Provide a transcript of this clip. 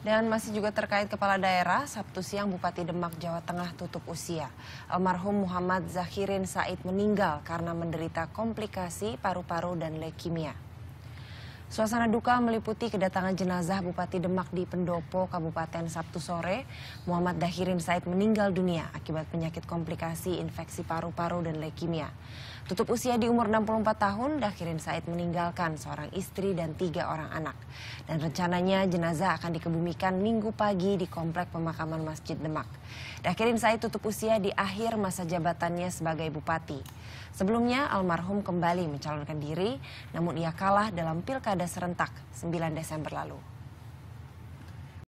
Dan masih juga terkait kepala daerah, Sabtu siang Bupati Demak, Jawa Tengah tutup usia. Almarhum Muhammad Zahirin Said meninggal karena menderita komplikasi paru-paru dan leukemia. Suasana duka meliputi kedatangan jenazah Bupati Demak di Pendopo, Kabupaten Sabtu sore. Muhammad Dahirin Said meninggal dunia akibat penyakit komplikasi infeksi paru-paru dan leukemia. Tutup usia di umur 64 tahun, Dahirin Said meninggalkan seorang istri dan tiga orang anak. Dan rencananya jenazah akan dikebumikan minggu pagi di Komplek Pemakaman Masjid Demak. Dahirin Said tutup usia di akhir masa jabatannya sebagai Bupati. Sebelumnya, almarhum kembali mencalonkan diri, namun ia kalah dalam pilkada serentak 9 Desember lalu.